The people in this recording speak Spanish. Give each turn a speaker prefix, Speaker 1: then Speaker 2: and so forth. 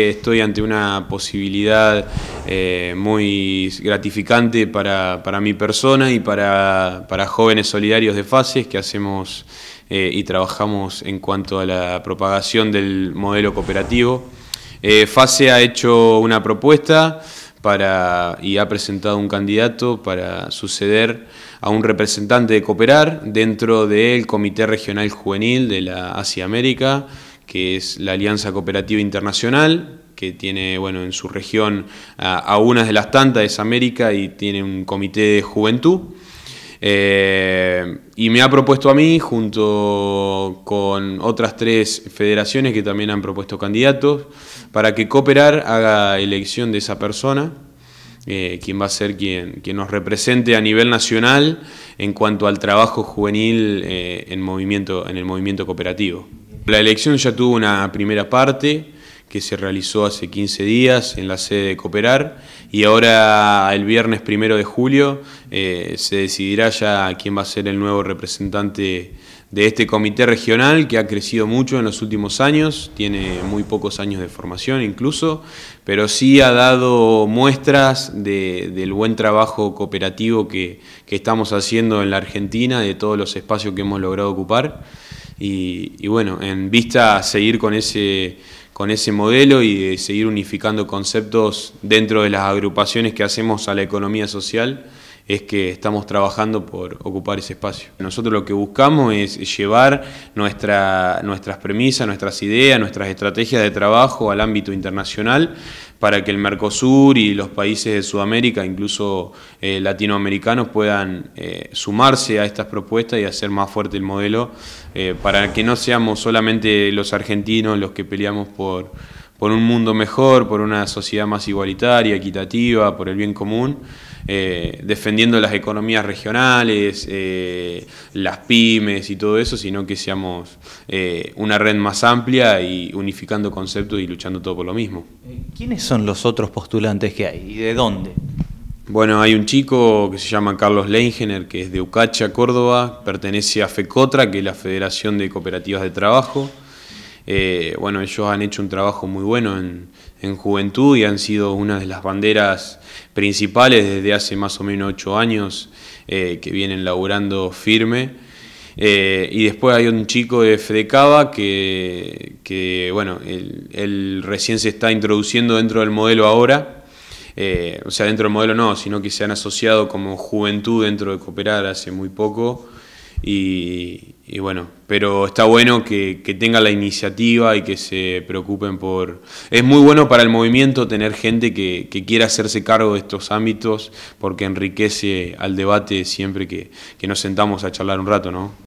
Speaker 1: Estoy ante una posibilidad eh, muy gratificante para, mi persona y para, jóvenes solidarios de FASES que hacemos eh, y trabajamos en cuanto a la propagación del modelo cooperativo. Eh, FASE ha hecho una propuesta y ha presentado un candidato para suceder a un representante de Cooperar dentro del Comité Regional Juvenil de la Asia América que es la Alianza Cooperativa Internacional, que tiene en su región a, una de las tantas, de América, y tiene un comité de juventud. Eh, y me ha propuesto a mí, junto con otras tres federaciones que también han propuesto candidatos, para que Cooperar haga elección de esa persona, eh, quien va a ser quien, nos represente a nivel nacional en cuanto al trabajo juvenil eh, en, movimiento, en el movimiento cooperativo. La elección ya tuvo una primera parte que se realizó hace 15 días en la sede de Cooperar y ahora el viernes primero de julio eh, se decidirá ya quién va a ser el nuevo representante de este comité regional que ha crecido mucho en los últimos años, tiene muy pocos años de formación incluso, pero sí ha dado muestras del buen trabajo cooperativo que estamos haciendo en la Argentina, de todos los espacios que hemos logrado ocupar. Y, bueno, en vista a seguir con ese, con ese modelo y seguir unificando conceptos dentro de las agrupaciones que hacemos a la economía social, es que estamos trabajando por ocupar ese espacio. Nosotros lo que buscamos es llevar nuestras premisas, nuestras ideas, nuestras estrategias de trabajo al ámbito internacional para que el Mercosur y los países de Sudamérica, incluso eh, latinoamericanos, puedan eh, sumarse a estas propuestas y hacer más fuerte el modelo, eh, para que no seamos solamente los argentinos los que peleamos por, por un mundo mejor, por una sociedad más igualitaria, equitativa, por el bien común eh, defendiendo las economías regionales, eh, las pymes y todo eso, sino que seamos eh, una red más amplia y unificando conceptos y luchando todo por lo mismo. ¿Quiénes son los otros postulantes que hay y de dónde? Bueno, hay un chico que se llama Carlos Leingener, que es de Ucacha, Córdoba, pertenece a FECOTRA, que es la Federación de Cooperativas de Trabajo. Eh, bueno, ellos han hecho un trabajo muy bueno en, juventud y han sido una de las banderas principales desde hace más o menos ocho años eh, que vienen laburando firme. Eh, y después hay un chico de Fedecaba que, bueno, él, recién se está introduciendo dentro del modelo ahora. o sea, dentro del modelo no, sino que se han asociado como juventud dentro de Cooperar hace muy poco. Y, y, bueno, pero está bueno que, que tengan la iniciativa y que se preocupen por... Es muy bueno para el movimiento tener gente que, quiera hacerse cargo de estos ámbitos porque enriquece al debate siempre que, que nos sentamos a charlar un rato, ¿no?